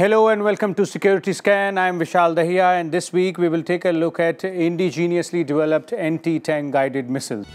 Hello and welcome to Security Scan. I'm Vishal Dahiya and this week we will take a look at indigenously developed anti-tank guided missiles.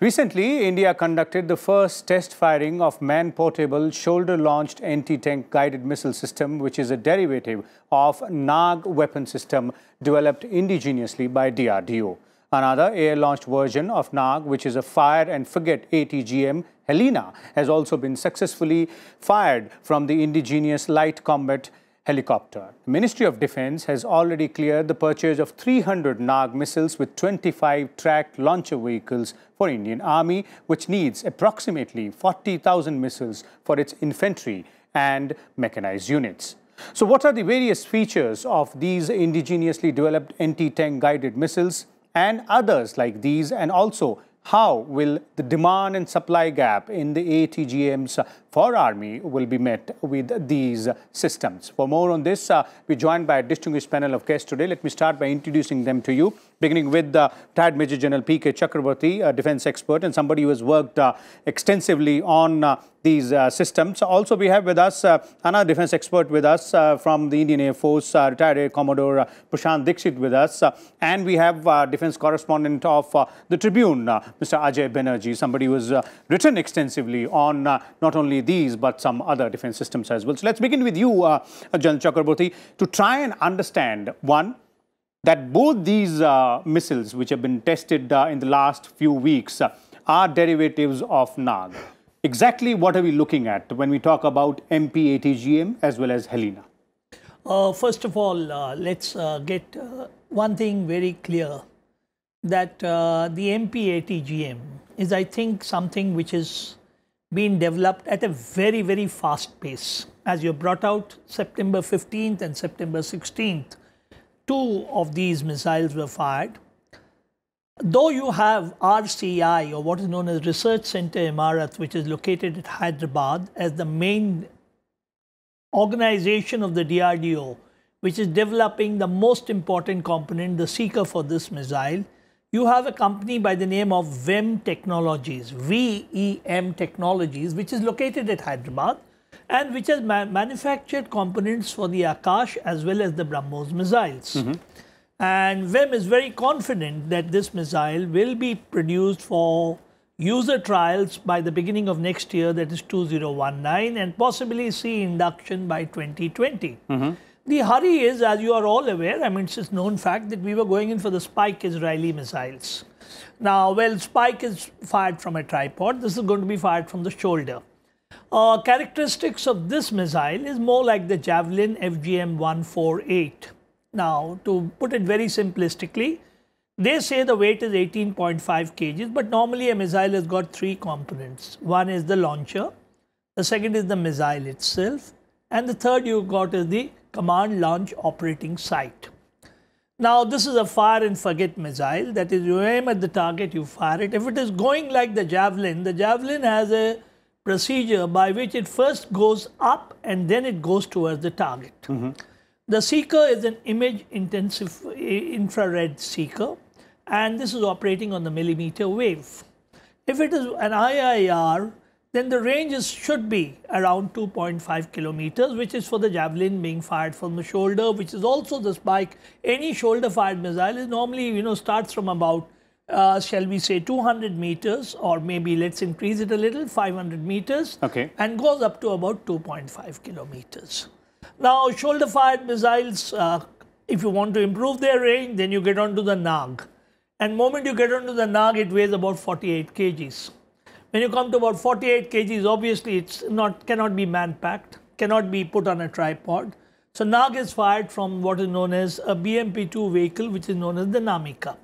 Recently, India conducted the first test firing of man-portable, shoulder-launched anti-tank guided missile system, which is a derivative of NAG weapon system developed indigenously by DRDO. Another air-launched version of NAG, which is a fire and forget ATGM Helena, has also been successfully fired from the indigenous light combat helicopter. The Ministry of Defense has already cleared the purchase of 300 NAG missiles with 25 tracked launcher vehicles for Indian Army, which needs approximately 40,000 missiles for its infantry and mechanized units. So what are the various features of these indigenously developed anti-tank guided missiles? and others like these and also how will the demand and supply gap in the ATGMs for Army will be met with these systems? For more on this, uh, we're joined by a distinguished panel of guests today. Let me start by introducing them to you beginning with uh, Tad Major General P.K. Chakravarti, a defense expert and somebody who has worked uh, extensively on uh, these uh, systems. Also, we have with us uh, another defense expert with us uh, from the Indian Air Force, retired Air Commodore uh, Prashant Dixit with us. and we have defense correspondent of the Tribune, Mr. Ajay Banerjee, somebody who has written extensively on not only these, but some other defense systems as well. So let's begin with you, uh, General Chakraborty, to try and understand, one, that both these uh, missiles, which have been tested uh, in the last few weeks, uh, are derivatives of NAG. Exactly what are we looking at when we talk about MPATGM as well as Helena? Uh, first of all, uh, let's uh, get one thing very clear that the MPATGM is, I think, something which is being developed at a very, very fast pace. As you brought out September 15th and September 16th, two of these missiles were fired. Though you have RCI, or what is known as Research Center Imarat, which is located at Hyderabad, as the main organization of the DRDO, which is developing the most important component, the seeker for this missile, you have a company by the name of VEM Technologies, VEM Technologies, which is located at Hyderabad and which has ma manufactured components for the Akash as well as the BrahMos missiles. Mm -hmm. And VIM is very confident that this missile will be produced for user trials by the beginning of next year, that is 2019, and possibly see induction by 2020. Mm -hmm. The hurry is, as you are all aware, I mean, it's a known fact that we were going in for the Spike Israeli missiles. Now, well, Spike is fired from a tripod. This is going to be fired from the shoulder. Uh, characteristics of this missile is more like the Javelin FGM-148. Now, to put it very simplistically, they say the weight is 18.5 kg, but normally a missile has got three components. One is the launcher, the second is the missile itself, and the third got is the command launch operating site. Now, this is a fire and forget missile. That is, you aim at the target, you fire it. If it is going like the Javelin, the Javelin has a procedure by which it first goes up and then it goes towards the target. Mm-hmm. The seeker is an image intensive infrared seeker, and this is operating on the millimeter wave. If it is an IIR, then the range should be around 2.5 kilometers, which is for the javelin being fired from the shoulder, which is also the spike. Any shoulder-fired missile is normally, you know, starts from about uh, shall we say 200 meters or maybe let's increase it a little 500 meters okay. and goes up to about 2.5 kilometers now shoulder fired missiles uh, if you want to improve their range then you get onto the nag and moment you get onto the nag it weighs about 48 kgs when you come to about 48 kgs obviously it's not cannot be man packed cannot be put on a tripod so nag is fired from what is known as a bmp2 vehicle which is known as the namika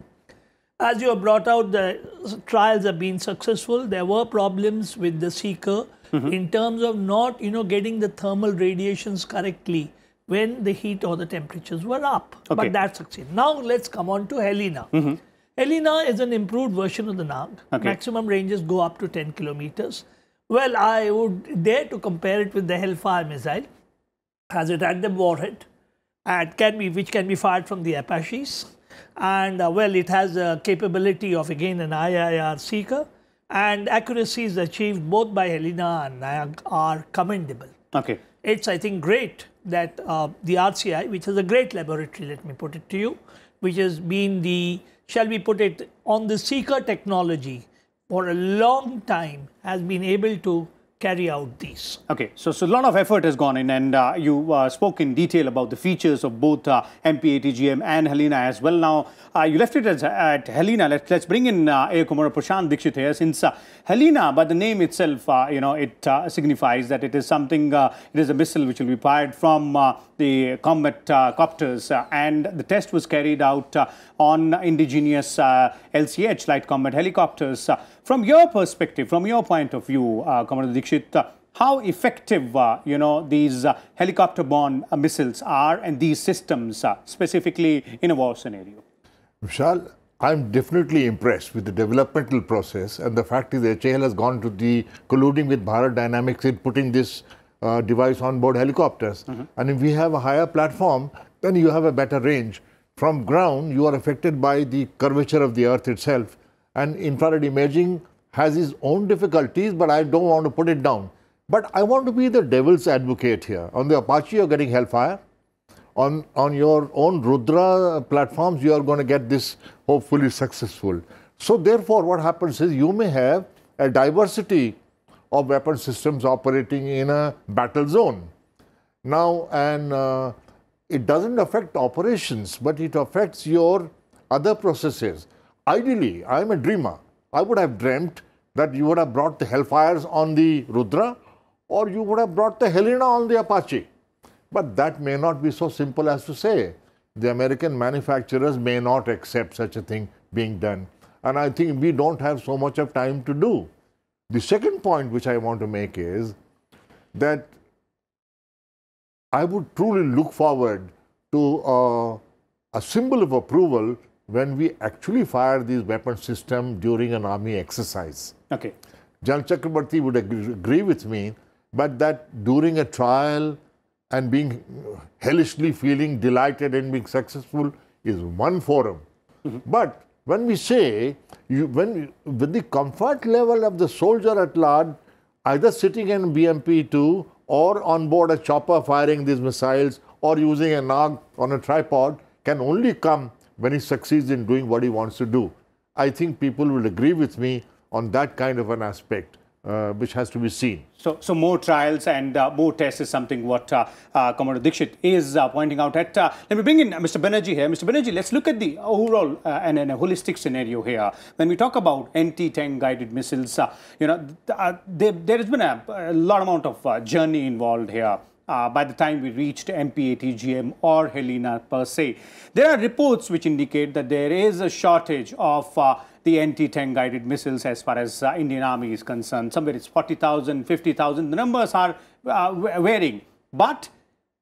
as you have brought out, the trials have been successful. There were problems with the seeker mm -hmm. in terms of not, you know, getting the thermal radiations correctly when the heat or the temperatures were up. Okay. But that succeeded. Now let's come on to Helena. Mm -hmm. Helena is an improved version of the Nag. Okay. Maximum ranges go up to 10 kilometers. Well, I would dare to compare it with the Hellfire missile, as it had the warhead, and can be which can be fired from the Apaches. And uh, well, it has a capability of again an IIR seeker and accuracies achieved both by Helena and NIAG are commendable. Okay. It's, I think, great that uh, the RCI, which is a great laboratory, let me put it to you, which has been the, shall we put it, on the seeker technology for a long time, has been able to carry out these. Okay, so, so a lot of effort has gone in and uh, you uh, spoke in detail about the features of both uh, MPATGM and Helena as well. Now, uh, you left it as, at Helena. Let, let's bring in uh, Air Commodore Prashant Dikshit here since uh, Helena, by the name itself, uh, you know, it uh, signifies that it is something, it is a missile which will be fired from the combat copters and the test was carried out on indigenous LCH, light combat helicopters. From your perspective, from your point of view, uh, Commander Dikshit, uh, how effective, uh, you know, these uh, helicopter-borne uh, missiles are and these systems, uh, specifically in a war scenario? Vishal, I'm definitely impressed with the developmental process and the fact is, HAL has gone to the colluding with Bharat Dynamics in putting this device on board helicopters. Mm -hmm. And if we have a higher platform, then you have a better range. From ground, you are affected by the curvature of the earth itself and infrared imaging has its own difficulties, but I don't want to put it down. But I want to be the devil's advocate here. On the Apache, you're getting hellfire. On, on your own Rudra platforms, you are going to get this hopefully successful. So, therefore, what happens is you may have a diversity of weapon systems operating in a battle zone. Now, and uh, it doesn't affect operations, but it affects your other processes. Ideally, I'm a dreamer. I would have dreamt that you would have brought the hellfires on the Rudra or you would have brought the Helena on the Apache. But that may not be so simple as to say. The American manufacturers may not accept such a thing being done. And I think we don't have so much of time to do. The second point which I want to make is that I would truly look forward to uh, a symbol of approval when we actually fire these weapon system during an army exercise. Okay. Jan Chakrabarti would agree with me, but that during a trial and being hellishly feeling delighted and being successful is one forum. Mm-hmm. But when we say, you, when with the comfort level of the soldier at large, either sitting in BMP 2 or on board a chopper firing these missiles or using a nog on a tripod can only come when he succeeds in doing what he wants to do. I think people will agree with me on that kind of an aspect. Uh, which has to be seen. So, so more trials and uh, more tests is something what uh, uh Commander Dixit is uh, pointing out. At uh, let me bring in Mr. Banerjee here. Mr. Banerjee, let's look at the overall and, and, a holistic scenario here. When we talk about anti-tank guided missiles, you know, th there, there has been a, a lot amount of journey involved here uh, by the time we reached MPATGM or Helena per se. There are reports which indicate that there is a shortage of uh, the anti-tank guided missiles as far as uh, Indian Army is concerned. Somewhere it's 40,000, 50,000. The numbers are uh, varying. But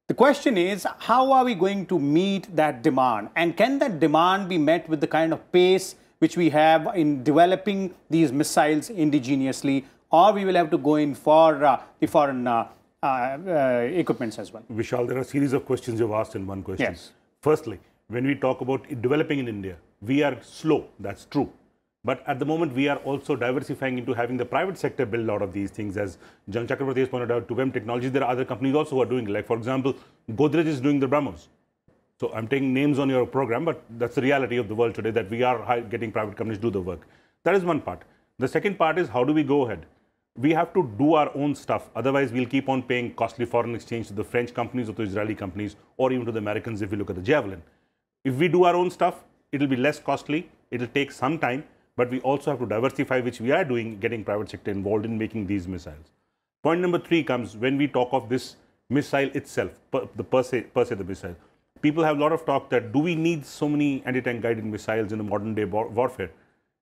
the question is, how are we going to meet that demand? And can that demand be met with the kind of pace which we have in developing these missiles indigenously? Or we will have to go in for uh, the foreign uh, uh, uh, equipments as well. Vishal, there are a series of questions you've asked in one question. Yes. Firstly, when we talk about developing in India, we are slow, that's true. But at the moment, we are also diversifying into having the private sector build a lot of these things. As John Chakravarti has pointed out, to WEM Technologies, there are other companies also who are doing it. Like, for example, Godrej is doing the Brahmos. So I'm taking names on your program, but that's the reality of the world today that we are getting private companies do the work. That is one part. The second part is how do we go ahead? we have to do our own stuff. Otherwise, we'll keep on paying costly foreign exchange to the French companies or to Israeli companies or even to the Americans if we look at the Javelin. If we do our own stuff, it'll be less costly, it'll take some time, but we also have to diversify, which we are doing, getting private sector involved in making these missiles. Point number three comes when we talk of this missile itself, per, the per se, per se the missile. People have a lot of talk that do we need so many anti-tank guided missiles in a modern day warfare?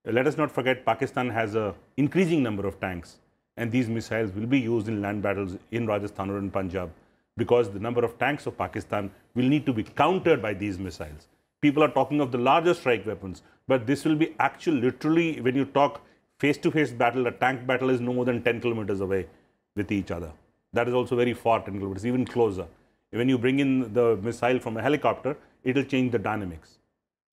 Let us not forget Pakistan has an increasing number of tanks and these missiles will be used in land battles in Rajasthan or in Punjab because the number of tanks of Pakistan will need to be countered by these missiles. People are talking of the larger strike weapons, but this will be actual, literally, when you talk face-to-face -face battle, a tank battle is no more than 10 kilometers away with each other. That is also very far, 10 kilometers, even closer. When you bring in the missile from a helicopter, it will change the dynamics.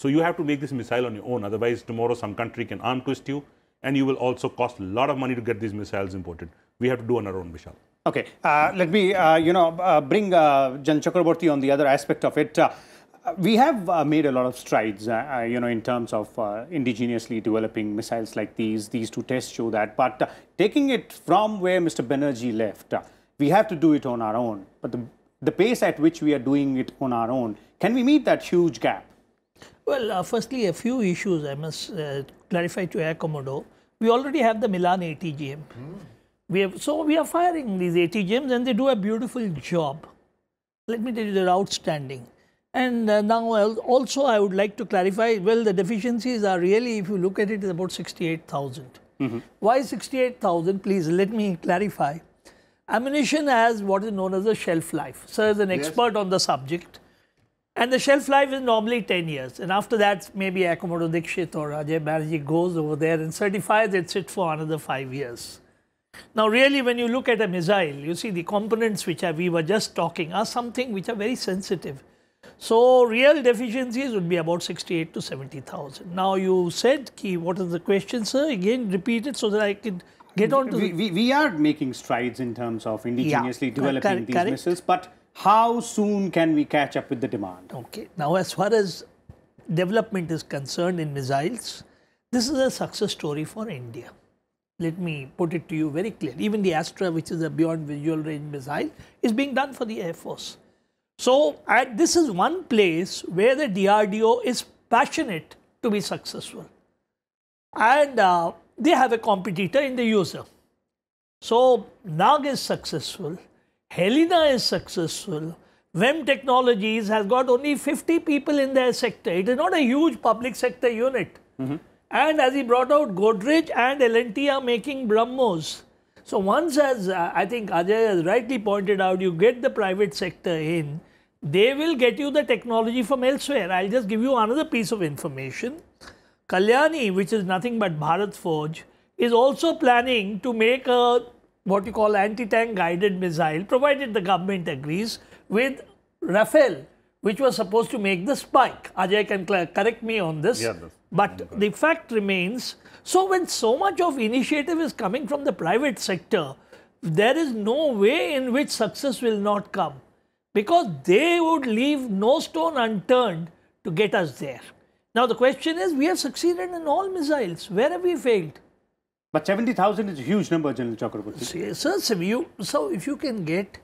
So you have to make this missile on your own. Otherwise, tomorrow some country can arm twist you and you will also cost a lot of money to get these missiles imported. We have to do on our own, Vishal. Okay, uh, let me, uh, you know, uh, bring uh, Jan Chakraborty on the other aspect of it. Uh, we have uh, made a lot of strides, you know, in terms of indigenously developing missiles like these. These two tests show that. But taking it from where Mr. Banerjee left, we have to do it on our own. But the, the pace at which we are doing it on our own, can we meet that huge gap? Well, firstly, a few issues I must clarify to Air Commodore we already have the Milan ATGM. Mm. We have, so we are firing these ATGMs and they do a beautiful job. Let me tell you, they're outstanding. And uh, now also I would like to clarify, well, the deficiencies are really, if you look at it, is about 68,000. Mm -hmm. Why 68,000? Please let me clarify. Ammunition has what is known as a shelf life. Sir is an yes. expert on the subject. And the shelf life is normally 10 years. And after that, maybe Akamoto Dikshit or Ajay Banerjee goes over there and certifies it sit for another five years. Now, really, when you look at a missile, you see the components which are, we were just talking are something which are very sensitive. So, real deficiencies would be about 68 to 70,000. Now, you said, Key, what is the question, sir? Again, repeat it so that I can get on to we, we, we, are making strides in terms of indigenously yeah, developing correct, these correct. missiles, but how soon can we catch up with the demand? Okay. Now, as far as development is concerned in missiles, this is a success story for India. Let me put it to you very clearly. Even the Astra, which is a beyond visual range missile, is being done for the Air Force. So, at, this is one place where the DRDO is passionate to be successful. And uh, they have a competitor in the user. So, NAG is successful Helena is successful. VEM Technologies has got only 50 people in their sector. It is not a huge public sector unit. Mm -hmm. And as he brought out, Godrej and LNT are making Brahmos. So once, as uh, I think Ajay has rightly pointed out, you get the private sector in, they will get you the technology from elsewhere. I'll just give you another piece of information. Kalyani, which is nothing but Bharat Forge, is also planning to make a what you call anti-tank guided missile, provided the government agrees with Rafael, which was supposed to make the spike. Ajay can correct me on this. Yeah, but okay. the fact remains, so when so much of initiative is coming from the private sector, there is no way in which success will not come because they would leave no stone unturned to get us there. Now the question is, we have succeeded in all missiles. Where have we failed? But 70,000 is a huge number, General Chakraborty. Sir, so you, so if you can get,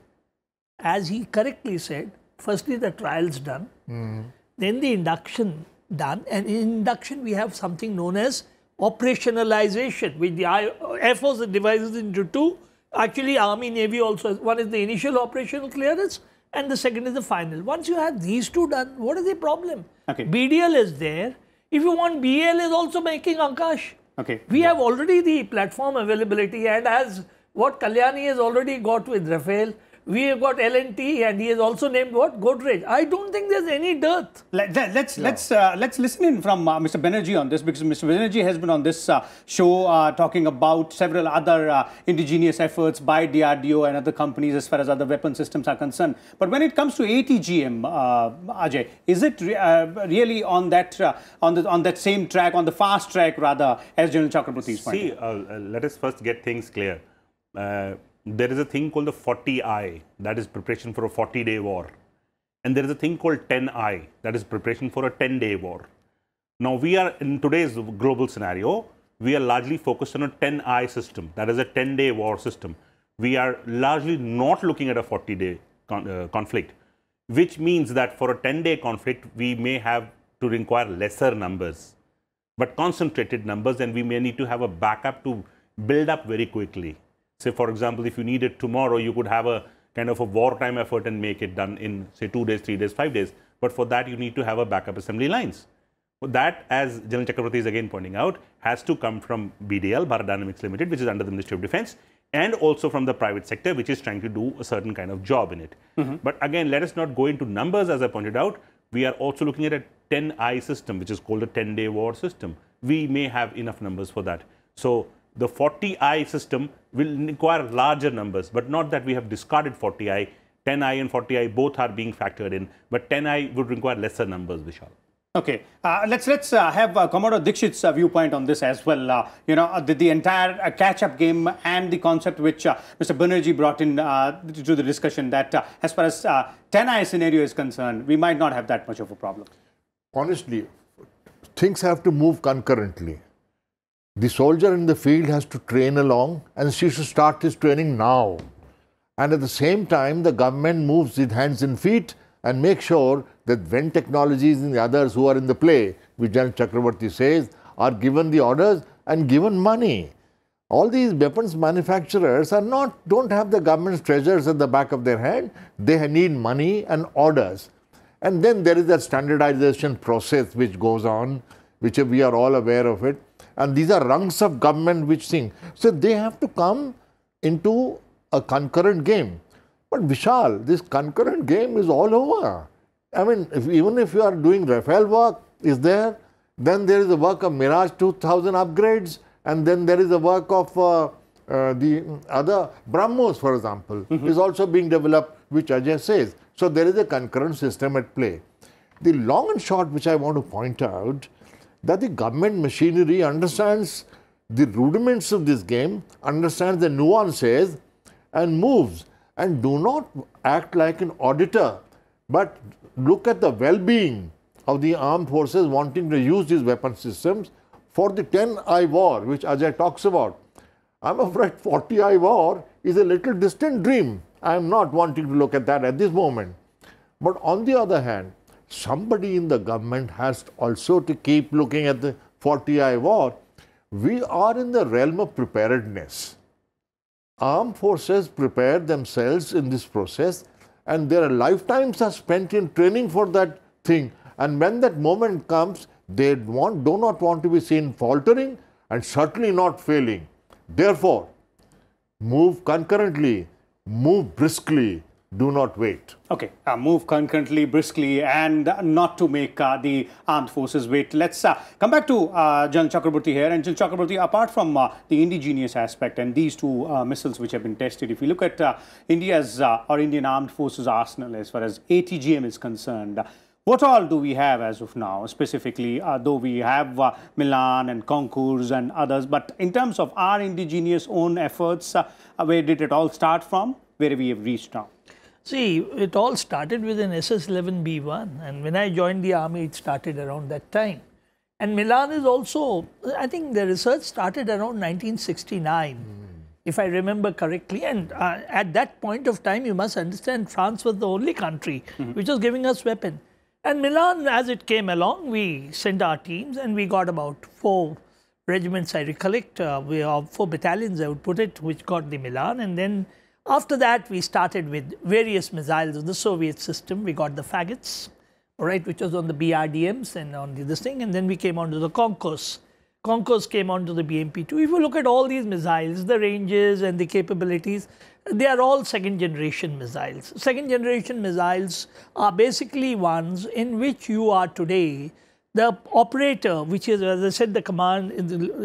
as he correctly said, firstly the trials done, mm. then the induction done, and in induction we have something known as operationalization, which the Air Force divides into two. Actually, Army, Navy also. one is the initial operational clearance, and the second is the final. Once you have these two done, what is the problem? Okay. BDL is there. If you want BL is also making Akash. Okay. We yeah. have already the platform availability and as what Kalyani has already got with Rafael, we have got LNT, and he has also named what? Godrej. I don't think there's any dearth. Let, us let's no. let's, uh, let's listen in from uh, Mr. Banerjee on this because Mr. Banerjee has been on this uh, show uh, talking about several other uh, indigenous efforts by DRDO and other companies as far as other weapon systems are concerned. But when it comes to ATGM, uh, Ajay, is it re really on that on the on that same track, on the fast track rather, as General Chakraborty is pointing? See, let us first get things clear there is a thing called the 40I, that is preparation for a 40 day war. And there is a thing called 10I, that is preparation for a 10 day war. Now, we are in today's global scenario, we are largely focused on a 10I system, that is a 10 day war system. We are largely not looking at a 40 day con uh, conflict, which means that for a 10 day conflict, we may have to require lesser numbers, but concentrated numbers, and we may need to have a backup to build up very quickly. Say, for example, if you need it tomorrow, you could have a kind of a wartime effort and make it done in, say, two days, three days, five days. But for that, you need to have a backup assembly lines. that, as General Chakravarti is again pointing out, has to come from BDL, Bharat Dynamics Limited, which is under the Ministry of Defense, and also from the private sector, which is trying to do a certain kind of job in it. Mm -hmm. But again, let us not go into numbers, as I pointed out. We are also looking at a 10I system, which is called a 10 day war system. We may have enough numbers for that. So the 40i system will require larger numbers, but not that we have discarded 40i. 10i and 40i both are being factored in, but 10i would require lesser numbers, Vishal. Okay, uh, let's let's uh, have uh, Commodore Dixit's uh, viewpoint on this as well. Uh, you know, uh, the, the entire catch-up game and the concept which Mr. Banerjee brought in to the discussion that as far as 10i scenario is concerned, we might not have that much of a problem. Honestly, things have to move concurrently. The soldier in the field has to train along and she should start his training now. And at the same time, the government moves its hands and feet and make sure that when technologies and the others who are in the play, which General Chakravarti says, are given the orders and given money. All these weapons manufacturers are not, don't have the government's treasures at the back of their head. They need money and orders. And then there is that standardization process which goes on, which we are all aware of it and these are rungs of government which sing. So they have to come into a concurrent game. But Vishal, this concurrent game is all over. I mean, if, even if you are doing Rafael work, is there, then there is the work of Mirage 2000 upgrades, and then there is the work of uh, uh, the other Brahmos, for example, mm -hmm. is also being developed, which Ajay says. So there is a concurrent system at play. The long and short, which I want to point out, that the government machinery understands the rudiments of this game, understands the nuances, and moves. And do not act like an auditor, but look at the well being of the armed forces wanting to use these weapon systems for the 10 I war, which Ajay talks about. I'm afraid 40 I war is a little distant dream. I'm not wanting to look at that at this moment. But on the other hand, somebody in the government has also to keep looking at the 40-year war. We are in the realm of preparedness. Armed forces prepare themselves in this process and their lifetimes are spent in training for that thing. And when that moment comes, they want, do not want to be seen faltering and certainly not failing. Therefore, move concurrently, move briskly, do not wait. Okay, uh, move concurrently, briskly, and not to make uh, the armed forces wait. Let's uh, come back to uh, Jan Chakraborty here. And Jan Chakraborty, apart from uh, the indigenous aspect and these two uh, missiles which have been tested, if you look at India's or Indian Armed Forces arsenal as far as ATGM is concerned, what all do we have as of now, specifically, uh, though we have uh, Milan and Concours and others, but in terms of our indigenous own efforts, uh, where did it all start from? Where we have reached now? See, it all started with an SS-11B1 and when I joined the army, it started around that time. And Milan is also, I think the research started around 1969, mm. if I remember correctly. And uh, at that point of time, you must understand France was the only country mm -hmm. which was giving us weapon. And Milan, as it came along, we sent our teams and we got about four regiments, I recollect, uh, we, uh, four battalions, I would put it, which got the Milan. And then after that, we started with various missiles of the Soviet system. We got the faggots, right, which was on the BRDMs and on the, this thing. And then we came on to the Concourse. Concourse came on to the BMP-2. If you look at all these missiles, the ranges and the capabilities, they are all second generation missiles. Second generation missiles are basically ones in which you are today the operator, which is, as I said, the command,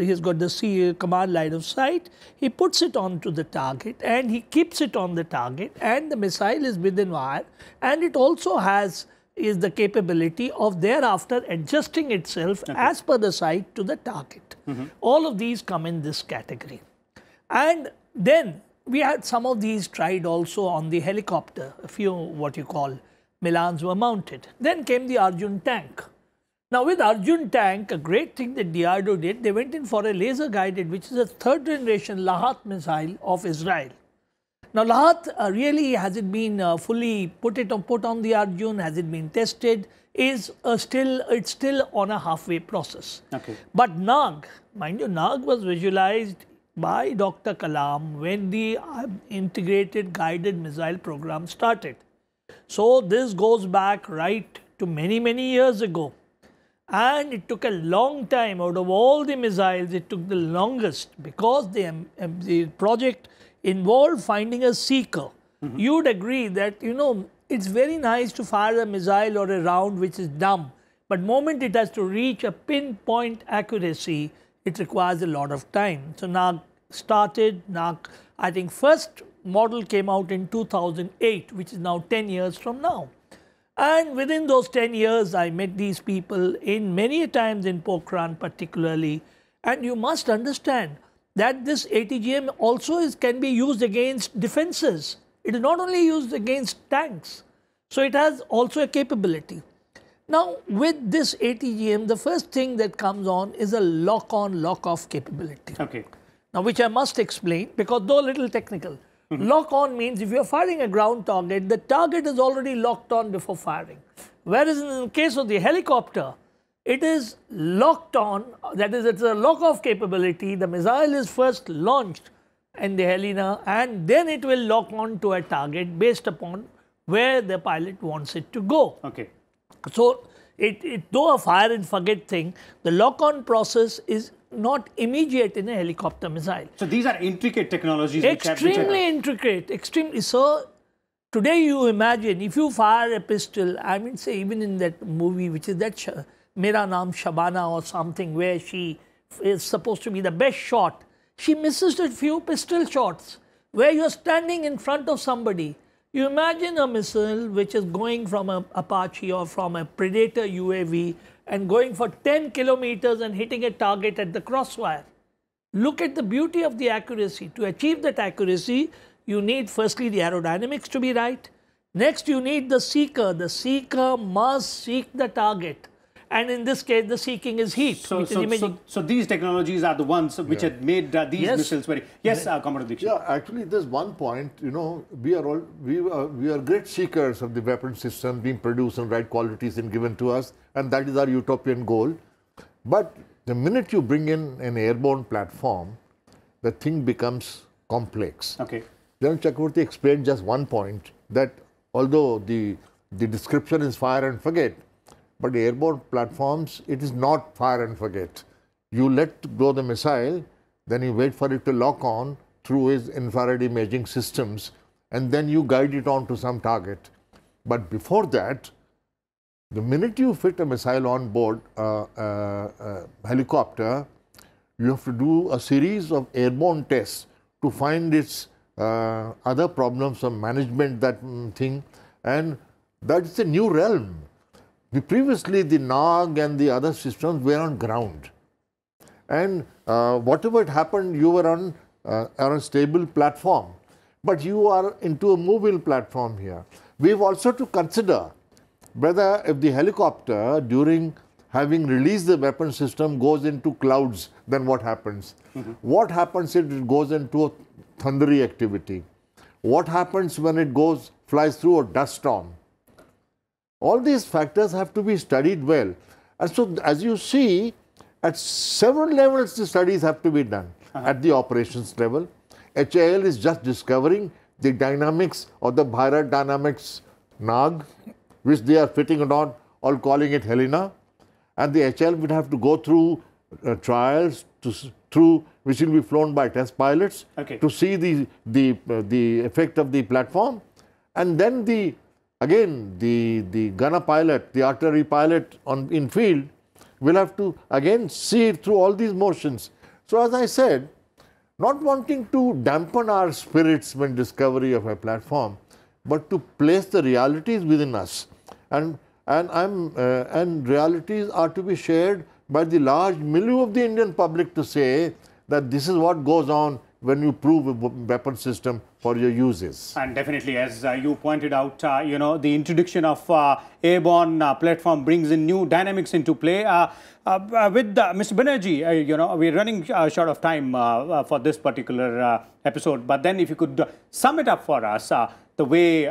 he's got the command line of sight, he puts it onto the target and he keeps it on the target and the missile is within wire and it also has is the capability of thereafter adjusting itself okay. as per the sight to the target. Mm -hmm. All of these come in this category. And then we had some of these tried also on the helicopter, a few what you call Milans were mounted. Then came the Arjun tank. Now with Arjun tank, a great thing that DRDO did, they went in for a laser guided, which is a third generation Lahat missile of Israel. Now Lahat uh, really has it been uh, fully put it on put on the Arjun, has it been tested? Is uh, still it's still on a halfway process. Okay. But Nag, mind you, Nag was visualized by Dr. Kalam when the um, integrated guided missile program started. So this goes back right to many many years ago and it took a long time out of all the missiles it took the longest because the, um, the project involved finding a seeker mm -hmm. you'd agree that you know it's very nice to fire a missile or a round which is dumb but moment it has to reach a pinpoint accuracy it requires a lot of time so nag started nag i think first model came out in 2008 which is now 10 years from now and within those 10 years, I met these people in many times in Pokhran particularly. And you must understand that this ATGM also is, can be used against defenses. It is not only used against tanks. So it has also a capability. Now, with this ATGM, the first thing that comes on is a lock-on, lock-off capability. Okay. Now, which I must explain because though a little technical, Lock on means if you're firing a ground target, the target is already locked on before firing. Whereas in the case of the helicopter, it is locked on, that is, it's a lock off capability. The missile is first launched in the Helena and then it will lock on to a target based upon where the pilot wants it to go. Okay. So, it, it though a fire and forget thing, the lock on process is not immediate in a helicopter missile. So these are intricate technologies. Extremely which which intricate. Extremely. So today you imagine if you fire a pistol, I mean, say even in that movie, which is that Sh- Mera Naam Shabana or something, where she is supposed to be the best shot, she misses a few pistol shots where you're standing in front of somebody. You imagine a missile which is going from an Apache or from a Predator UAV and going for 10 kilometers and hitting a target at the crossfire. Look at the beauty of the accuracy. To achieve that accuracy, you need firstly the aerodynamics to be right. Next, you need the seeker. The seeker must seek the target. And in this case, the seeking is heat. So, so, so, so, these technologies are the ones which yeah. had made uh, these yes. missiles very. Yes, yeah. uh, Commander Yeah, actually, there's one point. You know, we are all we are, uh, we are great seekers of the weapon system being produced and right qualities and given to us, and that is our utopian goal. But the minute you bring in an airborne platform, the thing becomes complex. Okay. General Chakravarti explained just one point that although the the description is fire and forget, but airborne platforms, it is not fire and forget. You let go the missile, then you wait for it to lock on through its infrared imaging systems, and then you guide it on to some target. But before that, the minute you fit a missile on board a uh, uh, uh, helicopter, you have to do a series of airborne tests to find its uh, other problems of management, that um, thing. And that's a new realm previously, the NAG and the other systems were on ground. And uh, whatever happened, you were on, uh, on a stable platform. But you are into a mobile platform here. We've also to consider whether if the helicopter during having released the weapon system goes into clouds, then what happens? Mm -hmm. What happens if it goes into a thundery activity? What happens when it goes flies through a dust storm? All these factors have to be studied well. And so, as you see, at several levels the studies have to be done. Uh -huh. At the operations level, HAL is just discovering the dynamics or the Bharat Dynamics NAG, which they are fitting it on or calling it Helena. And the HAL would have to go through uh, trials to, through which will be flown by test pilots okay. to see the the uh, the effect of the platform, and then the again the, the gunner pilot, the artillery pilot on in field will have to again see it through all these motions. So as I said, not wanting to dampen our spirits when discovery of a platform, but to place the realities within us. And, and, I'm, uh, and realities are to be shared by the large milieu of the Indian public to say that this is what goes on when you prove a weapon system for your uses. And definitely, as uh, you pointed out, uh, you know, the introduction of uh, airborne uh, platform brings in new dynamics into play. Uh, uh, with Mr. Banerjee, you know, we're running short of time for this particular episode. But then if you could sum it up for us, the way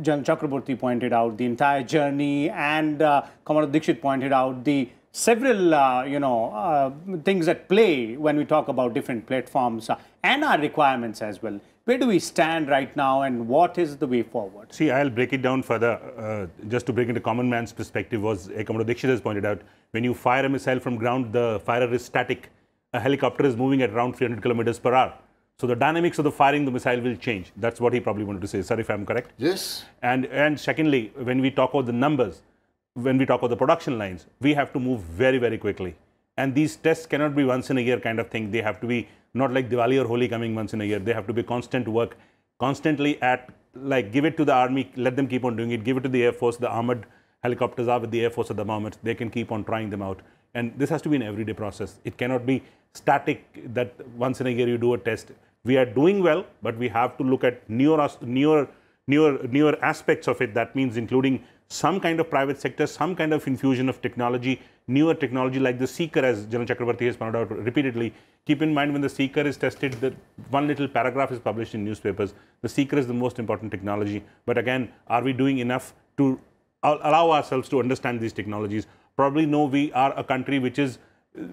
Jan Chakraborty pointed out, the entire journey and uh, Kamala Dixit pointed out, the several uh, you know uh, things at play when we talk about different platforms uh, and our requirements as well where do we stand right now and what is the way forward? See, I'll break it down further. Uh, just to break into common man's perspective, was Commodore Dixit has pointed out, when you fire a missile from ground, the firer is static. A helicopter is moving at around 300 kilometers per hour. So the dynamics of the firing the missile will change. That's what he probably wanted to say. Sorry if I'm correct. Yes. And, and secondly, when we talk about the numbers, when we talk about the production lines, we have to move very, very quickly. And these tests cannot be once in a year kind of thing. They have to be not like Diwali or Holi coming once in a year. They have to be constant work, constantly at like give it to the army, let them keep on doing it, give it to the air force. The armored helicopters are with the air force at the moment. They can keep on trying them out. And this has to be an everyday process. It cannot be static that once in a year you do a test. We are doing well, but we have to look at newer, newer, newer, newer aspects of it. That means including some kind of private sector, some kind of infusion of technology, newer technology like the seeker, as General Chakrabarti has pointed out repeatedly. Keep in mind when the seeker is tested, that one little paragraph is published in newspapers. The seeker is the most important technology. But again, are we doing enough to allow ourselves to understand these technologies? Probably no, we are a country which is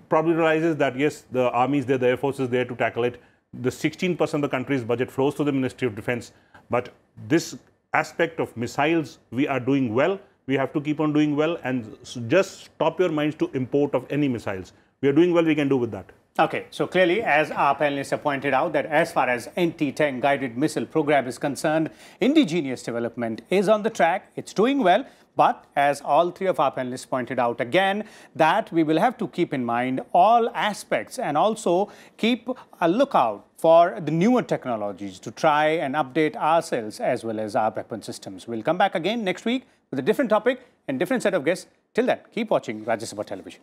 probably realizes that yes, the army is there, the air force is there to tackle it. The 16% of the country's budget flows to the Ministry of Defense, but this aspect of missiles, we are doing well. We have to keep on doing well and just stop your minds to import of any missiles. We are doing well, we can do with that. Okay, so clearly, as our panelists have pointed out, that as far as NT-10 guided missile program is concerned, indigenous development is on the track, it's doing well, but as all three of our panelists pointed out again, that we will have to keep in mind all aspects and also keep a lookout for the newer technologies to try and update ourselves as well as our weapon systems. We'll come back again next week with a different topic and different set of guests. Till then, keep watching Rajya Sabha Television.